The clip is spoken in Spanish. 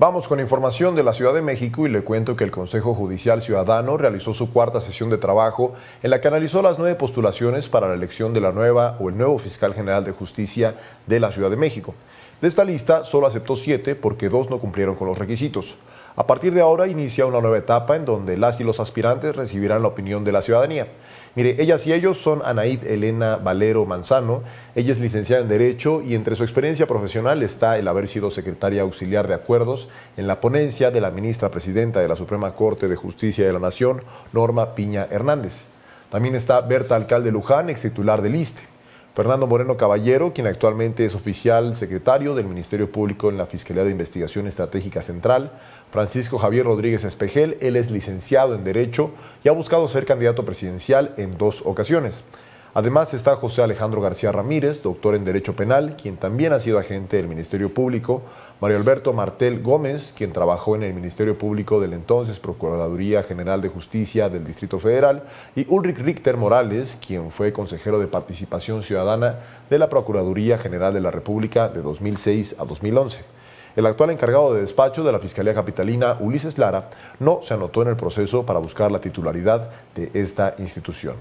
Vamos con información de la Ciudad de México y le cuento que el Consejo Judicial Ciudadano realizó su cuarta sesión de trabajo en la que analizó las nueve postulaciones para la elección de la nueva o el nuevo fiscal general de justicia de la Ciudad de México. De esta lista solo aceptó siete porque dos no cumplieron con los requisitos. A partir de ahora inicia una nueva etapa en donde las y los aspirantes recibirán la opinión de la ciudadanía. Mire, ellas y ellos son Anaid Elena Valero Manzano. Ella es licenciada en Derecho y entre su experiencia profesional está el haber sido secretaria auxiliar de acuerdos en la ponencia de la ministra presidenta de la Suprema Corte de Justicia de la Nación, Norma Piña Hernández. También está Berta Alcalde Luján, ex titular del ISTE. Fernando Moreno Caballero, quien actualmente es oficial secretario del Ministerio Público en la Fiscalía de Investigación Estratégica Central, Francisco Javier Rodríguez Espejel, él es licenciado en Derecho y ha buscado ser candidato presidencial en dos ocasiones. Además está José Alejandro García Ramírez, doctor en Derecho Penal, quien también ha sido agente del Ministerio Público, Mario Alberto Martel Gómez, quien trabajó en el Ministerio Público del entonces Procuraduría General de Justicia del Distrito Federal, y Ulrich Richter Morales, quien fue consejero de Participación Ciudadana de la Procuraduría General de la República de 2006 a 2011. El actual encargado de despacho de la Fiscalía Capitalina, Ulises Lara, no se anotó en el proceso para buscar la titularidad de esta institución.